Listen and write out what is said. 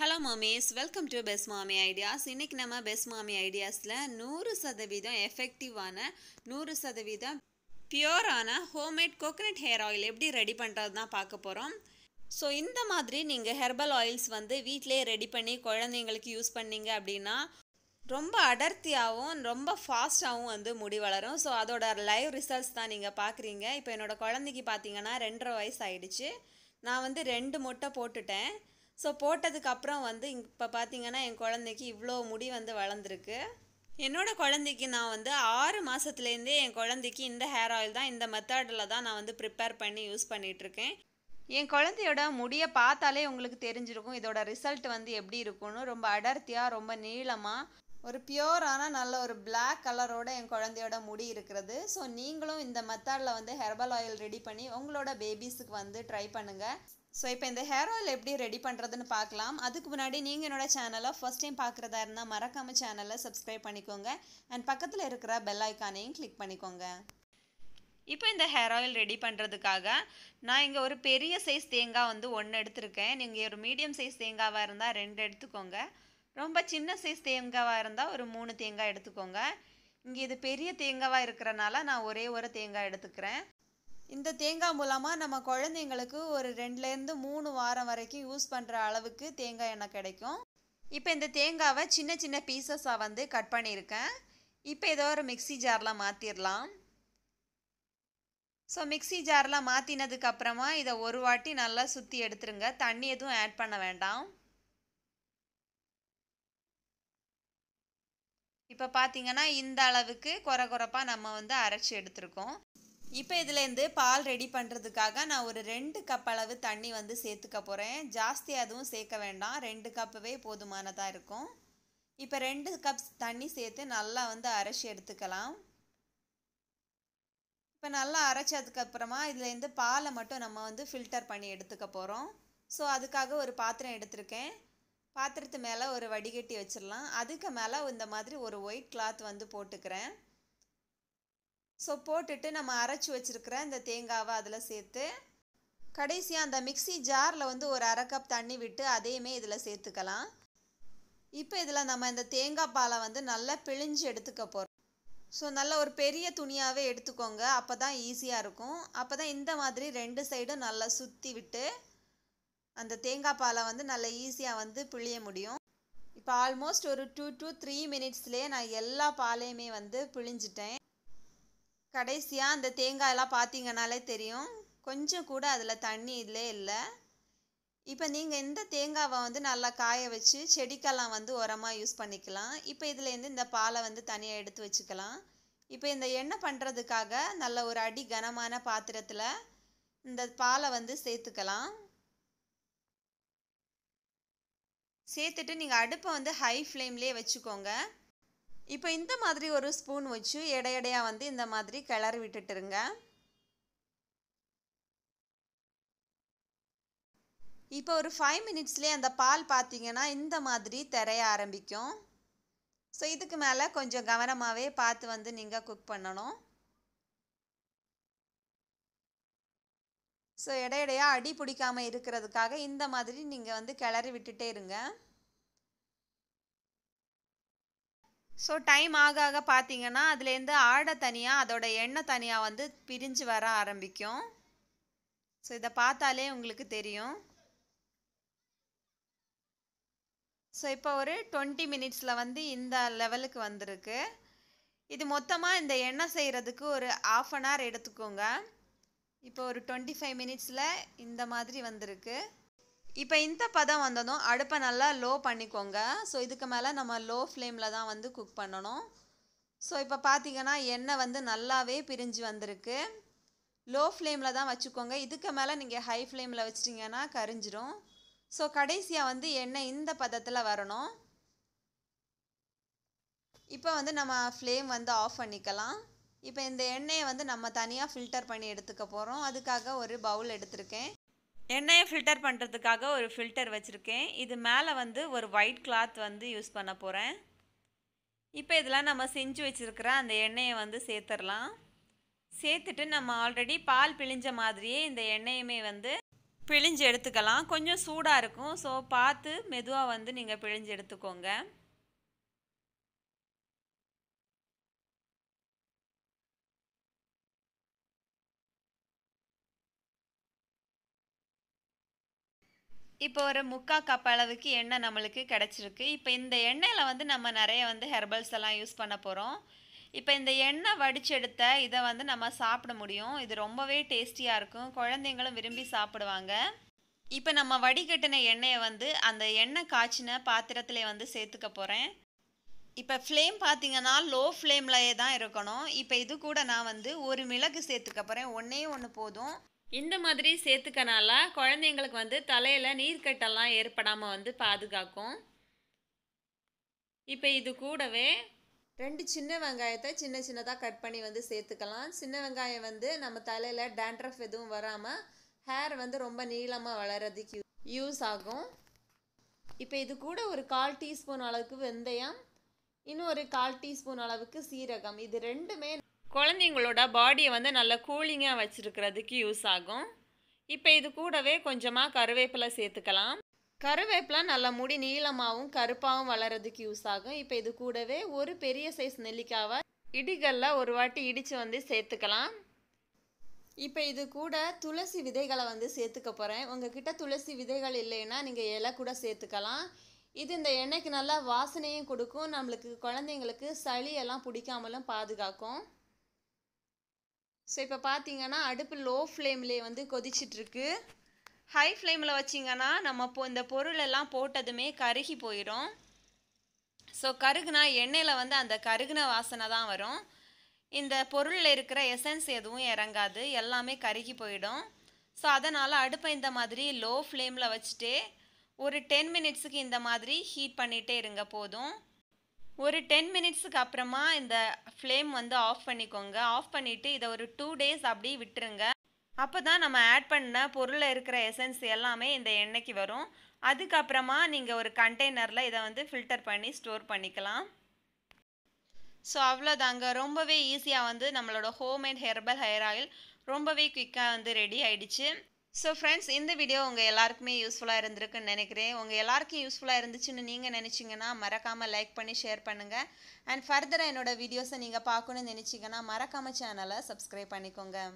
hello mamis welcome to best mami ideas இன்றைக்கி நம்ம best மாமி ஐடியாஸில் நூறு சதவீதம் எஃபெக்டிவான நூறு சதவீதம் பியோரான ஹோம்மேட் கோகனட் ஹேர் ஆயில் எப்படி ரெடி பண்ணுறது தான் பார்க்க போகிறோம் ஸோ இந்த மாதிரி நீங்கள் ஹெர்பல் ஆயில்ஸ் வந்து வீட்டிலே ரெடி பண்ணி குழந்தைங்களுக்கு யூஸ் பண்ணீங்க அப்படின்னா ரொம்ப அடர்த்தியாகவும் ரொம்ப ஃபாஸ்ட்டாகவும் வந்து முடி வளரும் ஸோ அதோட லைவ் ரிசல்ட்ஸ் தான் நீங்கள் பார்க்குறீங்க இப்போ என்னோடய குழந்தைக்கு பார்த்தீங்கன்னா ரெண்டரை வயசு ஆயிடுச்சு நான் வந்து ரெண்டு முட்டை போட்டுட்டேன் ஸோ போட்டதுக்கப்புறம் வந்து இப்போ பார்த்தீங்கன்னா என் குழந்தைக்கு இவ்வளோ முடி வந்து வளர்ந்துருக்கு என்னோடய குழந்தைக்கு நான் வந்து ஆறு மாதத்துலேருந்தே என் குழந்தைக்கு இந்த ஹேர் ஆயில் தான் இந்த மெத்தடில் தான் நான் வந்து ப்ரிப்பேர் பண்ணி யூஸ் பண்ணிகிட்ருக்கேன் என் குழந்தையோட முடியை பார்த்தாலே உங்களுக்கு தெரிஞ்சிருக்கும் இதோட ரிசல்ட் வந்து எப்படி இருக்கும்னு ரொம்ப அடர்த்தியாக ரொம்ப நீளமாக ஒரு பியோரான நல்ல ஒரு பிளாக் கலரோட என் குழந்தையோட முடி இருக்கிறது ஸோ நீங்களும் இந்த மெத்தடில் வந்து ஹெர்பல் ஆயில் ரெடி பண்ணி உங்களோட பேபிஸுக்கு வந்து ட்ரை பண்ணுங்கள் ஸோ இப்போ இந்த ஹேர் ஆயில் எப்படி ரெடி பண்ணுறதுன்னு பார்க்கலாம் அதுக்கு முன்னாடி நீங்கள் என்னோட சேனலை ஃபஸ்ட் டைம் பார்க்குறதா இருந்தால் மறக்காமல் சேனலை சப்ஸ்கிரைப் பண்ணிக்கோங்க அண்ட் பக்கத்தில் இருக்கிற பெல் ஐக்கானையும் கிளிக் பண்ணிக்கோங்க இப்போ இந்த ஹேர் ஆயில் ரெடி பண்ணுறதுக்காக நான் இங்கே ஒரு பெரிய சைஸ் தேங்காய் வந்து ஒன்று எடுத்திருக்கேன் நீங்கள் ஒரு மீடியம் சைஸ் தேங்காவாக இருந்தால் ரெண்டு எடுத்துக்கோங்க ரொம்ப சின்ன சைஸ் தேங்காவாக இருந்தால் ஒரு மூணு தேங்காய் எடுத்துக்கோங்க இங்கே இது பெரிய தேங்காவாக இருக்கிறனால நான் ஒரே ஒரு தேங்காய் எடுத்துக்கிறேன் இந்த தேங்காய் மூலமாக நம்ம குழந்தைங்களுக்கு ஒரு ரெண்டுலேருந்து மூணு வாரம் வரைக்கும் யூஸ் பண்ணுற அளவுக்கு தேங்காய் எண்ணெய் கிடைக்கும் இப்போ இந்த தேங்காவை சின்ன சின்ன பீசஸாக வந்து கட் பண்ணியிருக்கேன் இப்போ ஏதோ ஒரு மிக்சி ஜாரில் மாற்றிடலாம் ஸோ மிக்சி ஜாரில் மாற்றினதுக்கப்புறமா இதை ஒரு வாட்டி நல்லா சுற்றி எடுத்துருங்க தண்ணி எதுவும் ஆட் பண்ண வேண்டாம் இப்போ பார்த்தீங்கன்னா இந்த அளவுக்கு குறை குறைப்பாக நம்ம வந்து அரைச்சி எடுத்திருக்கோம் இப்போ இதுலேருந்து பால் ரெடி பண்ணுறதுக்காக நான் ஒரு ரெண்டு கப் அளவு தண்ணி வந்து சேர்த்துக்க போகிறேன் ஜாஸ்தி அதுவும் சேர்க்க வேண்டாம் ரெண்டு கப்புவே போதுமானதாக இருக்கும் இப்போ ரெண்டு கப் தண்ணி சேர்த்து நல்லா வந்து அரைச்சி எடுத்துக்கலாம் இப்போ நல்லா அரைச்சதுக்கப்புறமா இதுலேருந்து பாலை மட்டும் நம்ம வந்து ஃபில்டர் பண்ணி எடுத்துக்க போகிறோம் ஸோ அதுக்காக ஒரு பாத்திரம் எடுத்திருக்கேன் பாத்திரத்து மேலே ஒரு வடிகட்டி வச்சிடலாம் அதுக்கு மேலே இந்த மாதிரி ஒரு ஒயிட் கிளாத் வந்து போட்டுக்கிறேன் ஸோ போட்டுட்டு நம்ம அரைச்சி வச்சுருக்கிற இந்த தேங்காவை அதில் சேர்த்து கடைசியாக அந்த மிக்சி ஜாரில் வந்து ஒரு அரை கப் தண்ணி விட்டு அதையுமே இதில் சேர்த்துக்கலாம் இப்போ இதில் நம்ம இந்த தேங்காய் பாலை வந்து நல்லா பிழிஞ்சு எடுத்துக்க போகிறோம் ஸோ நல்ல ஒரு பெரிய துணியாகவே எடுத்துக்கோங்க அப்போ தான் ஈஸியாக இருக்கும் அப்போ தான் இந்த மாதிரி ரெண்டு சைடும் நல்லா சுற்றி விட்டு அந்த தேங்காய் பாலை வந்து நல்லா ஈஸியாக வந்து பிழிய முடியும் இப்போ ஆல்மோஸ்ட் ஒரு டூ டூ த்ரீ மினிட்ஸ்லேயே நான் எல்லா பாலையுமே வந்து பிழிஞ்சிட்டேன் கடைசியாக அந்த தேங்காயெல்லாம் பார்த்தீங்கனாலே தெரியும் கொஞ்சம் கூட அதில் தண்ணி இல்லை இல்லை இப்போ நீங்கள் இந்த தேங்காவை வந்து நல்லா காய வச்சு செடிக்கெல்லாம் வந்து உரமாக யூஸ் பண்ணிக்கலாம் இப்போ இதுலேருந்து இந்த பாலை வந்து தனியாக எடுத்து வச்சுக்கலாம் இப்போ இந்த எண்ணெய் பண்ணுறதுக்காக நல்ல ஒரு அடி கனமான பாத்திரத்தில் இந்த பாலை வந்து சேர்த்துக்கலாம் சேர்த்துட்டு நீங்கள் அடுப்பை வந்து ஹை ஃப்ளேம்லேயே வச்சுக்கோங்க இப்போ இந்த மாதிரி ஒரு ஸ்பூன் வச்சு எடை எடையாக வந்து இந்த மாதிரி கிளறி விட்டுட்டுருங்க இப்போ ஒரு ஃபைவ் மினிட்ஸ்லேயே அந்த பால் பார்த்தீங்கன்னா இந்த மாதிரி திரைய ஆரம்பிக்கும் ஸோ இதுக்கு மேலே கொஞ்சம் கவனமாகவே பார்த்து வந்து நீங்கள் குக் பண்ணணும் ஸோ இடையிடையாக அடி பிடிக்காமல் இருக்கிறதுக்காக இந்த மாதிரி நீங்கள் வந்து கிளறி விட்டுட்டே இருங்க ஸோ டைம் ஆக ஆக பார்த்தீங்கன்னா அதுலேருந்து ஆடை தனியாக அதோட எண்ணெய் தனியாக வந்து பிரிஞ்சு வர ஆரம்பிக்கும் ஸோ இதை பார்த்தாலே உங்களுக்கு தெரியும் ஸோ இப்போ ஒரு டுவெண்ட்டி மினிட்ஸில் வந்து இந்த லெவலுக்கு வந்திருக்கு இது மொத்தமாக இந்த எண்ணெய் செய்கிறதுக்கு ஒரு ஆஃப் அன் ஹவர் எடுத்துக்கோங்க இப்போ ஒரு டுவெண்ட்டி ஃபைவ் மினிட்ஸில் இந்த மாதிரி வந்திருக்கு இப்போ இந்த பதம் வந்ததும் அடுப்பை நல்லா லோ பண்ணிக்கோங்க ஸோ இதுக்கு மேலே நம்ம லோ ஃப்ளேமில் தான் வந்து குக் பண்ணணும் ஸோ இப்போ பார்த்தீங்கன்னா எண்ணெய் வந்து நல்லாவே பிரிஞ்சு வந்திருக்கு லோ ஃப்ளேமில் தான் வச்சுக்கோங்க இதுக்கு மேலே நீங்கள் ஹை ஃப்ளேமில் வச்சிட்டிங்கன்னா கரிஞ்சிடும் ஸோ கடைசியாக வந்து எண்ணெய் இந்த பதத்தில் வரணும் இப்போ வந்து நம்ம ஃப்ளேம் வந்து ஆஃப் பண்ணிக்கலாம் இப்போ இந்த எண்ணெயை வந்து நம்ம தனியாக ஃபில்டர் பண்ணி எடுத்துக்க போகிறோம் அதுக்காக ஒரு பவுல் எடுத்திருக்கேன் எண்ணெயை ஃபில்டர் பண்ணுறதுக்காக ஒரு ஃபில்டர் வச்சுருக்கேன் இது மேலே வந்து ஒரு ஒயிட் கிளாத் வந்து யூஸ் பண்ண போகிறேன் இப்போ இதெல்லாம் நம்ம செஞ்சு வச்சுருக்கிற அந்த எண்ணெயை வந்து சேர்த்துடலாம் சேர்த்துட்டு நம்ம ஆல்ரெடி பால் பிழிஞ்ச மாதிரியே இந்த எண்ணெயுமே வந்து பிழிஞ்சு எடுத்துக்கலாம் கொஞ்சம் சூடாக இருக்கும் ஸோ பார்த்து மெதுவாக வந்து நீங்கள் பிழிஞ்சு எடுத்துக்கோங்க இப்போ ஒரு முக்கால் கப் அளவுக்கு எண்ணெய் நம்மளுக்கு கிடச்சிருக்கு இப்போ இந்த எண்ணெயில் வந்து நம்ம நிறைய வந்து ஹெர்பல்ஸ் எல்லாம் யூஸ் பண்ண போகிறோம் இப்போ இந்த எண்ணெய் வடிச்செடுத்த இதை வந்து நம்ம சாப்பிட முடியும் இது ரொம்பவே டேஸ்டியாக இருக்கும் குழந்தைங்களும் விரும்பி சாப்பிடுவாங்க இப்போ நம்ம வடிகட்டின எண்ணெயை வந்து அந்த எண்ணெய் காய்ச்சின பாத்திரத்திலே வந்து சேர்த்துக்க போகிறேன் இப்போ ஃப்ளேம் பார்த்தீங்கன்னா லோ ஃப்ளேம்லையே தான் இருக்கணும் இப்போ இது கூட நான் வந்து ஒரு மிளகு சேர்த்துக்க போகிறேன் ஒன்றே ஒன்று போதும் இந்த மாதிரி சேர்த்துக்கனால குழந்தைங்களுக்கு வந்து தலையில் நீர்க்கட்டெல்லாம் ஏற்படாமல் வந்து பாதுகாக்கும் இப்போ இது கூடவே ரெண்டு சின்ன வெங்காயத்தை சின்ன சின்னதாக கட் பண்ணி வந்து சேர்த்துக்கலாம் சின்ன வெங்காயம் வந்து நம்ம தலையில் டேண்ட்ரஃப் எதுவும் வராமல் ஹேர் வந்து ரொம்ப நீளமாக வளர்கிறதுக்கு யூஸ் ஆகும் இப்போ இது கூட ஒரு கால் டீஸ்பூன் அளவுக்கு வெந்தயம் இன்னும் ஒரு கால் டீஸ்பூன் அளவுக்கு சீரகம் இது ரெண்டுமே குழந்தைங்களோட பாடியை வந்து நல்லா கூலிங்காக வச்சுருக்கிறதுக்கு யூஸ் ஆகும் இப்போ இது கூடவே கொஞ்சமாக கருவேப்பிலை சேர்த்துக்கலாம் கருவேப்பிலை நல்ல முடி நீளமாகவும் கருப்பாகவும் வளர்கிறதுக்கு யூஸ் ஆகும் இப்போ இது கூடவே ஒரு பெரிய சைஸ் நெல்லிக்காவை இடிகளில் ஒரு வாட்டி இடித்து வந்து சேர்த்துக்கலாம் இப்போ இது கூட துளசி விதைகளை வந்து சேர்த்துக்க போகிறேன் கிட்ட துளசி விதைகள் இல்லைன்னா நீங்கள் இலை கூட சேர்த்துக்கலாம் இது இந்த எண்ணெய்க்கு நல்லா வாசனையும் கொடுக்கும் நம்மளுக்கு குழந்தைங்களுக்கு சளியெல்லாம் பிடிக்காமலும் பாதுகாக்கும் ஸோ இப்போ பார்த்தீங்கன்னா அடுப்பு லோ ஃப்ளேம்லேயே வந்து கொதிச்சிட்ருக்கு ஹை ஃப்ளேமில் வச்சிங்கன்னா நம்ம இப்போ இந்த பொருளெல்லாம் போட்டதுமே கருகி போயிடும் ஸோ கருகுனா எண்ணெயில் வந்து அந்த கருகுன வாசனை தான் வரும் இந்த பொருளில் இருக்கிற எசன்ஸ் எதுவும் இறங்காது எல்லாமே கருகி போயிடும் ஸோ அதனால் அடுப்பை இந்த மாதிரி லோ ஃப்ளேமில் வச்சுட்டு ஒரு டென் மினிட்ஸுக்கு இந்த மாதிரி ஹீட் பண்ணிகிட்டே இருங்க போதும் ஒரு டென் மினிட்ஸுக்கு அப்புறமா இந்த ஃப்ளேம் வந்து ஆஃப் பண்ணிக்கோங்க ஆஃப் பண்ணிவிட்டு இதை ஒரு டூ டேஸ் அப்படியே விட்டுருங்க அப்போ தான் நம்ம ஆட் பண்ண பொருளில் இருக்கிற எசன்ஸ் எல்லாமே இந்த எண்ணெய்க்கு வரும் அதுக்கப்புறமா நீங்கள் ஒரு கண்டெய்னரில் இதை வந்து ஃபில்டர் பண்ணி ஸ்டோர் பண்ணிக்கலாம் ஸோ அவ்வளோதாங்க ரொம்பவே ஈஸியாக வந்து நம்மளோட home and herbal hair oil ரொம்பவே குயிக்காக வந்து ரெடி ஆயிடுச்சு ஸோ ஃப்ரெண்ட்ஸ் இந்த வீடியோ உங்கள் எல்லாருக்குமே யூஸ்ஃபுல்லாக இருந்திருக்குன்னு நினைக்கிறேன் உங்கள் எல்லாருக்கும் யூஸ்ஃபுல்லாக இருந்துச்சுன்னு நீங்கள் நினச்சிங்கன்னா மறக்காமல் லைக் பண்ணி ஷேர் பண்ணுங்கள் அண்ட் ஃபர்தராக என்னோடய வீடியோஸை நீங்கள் பார்க்கணுன்னு நினச்சிங்கன்னா மறக்காமல் சேனலை சப்ஸ்கிரைப் பண்ணிக்கோங்க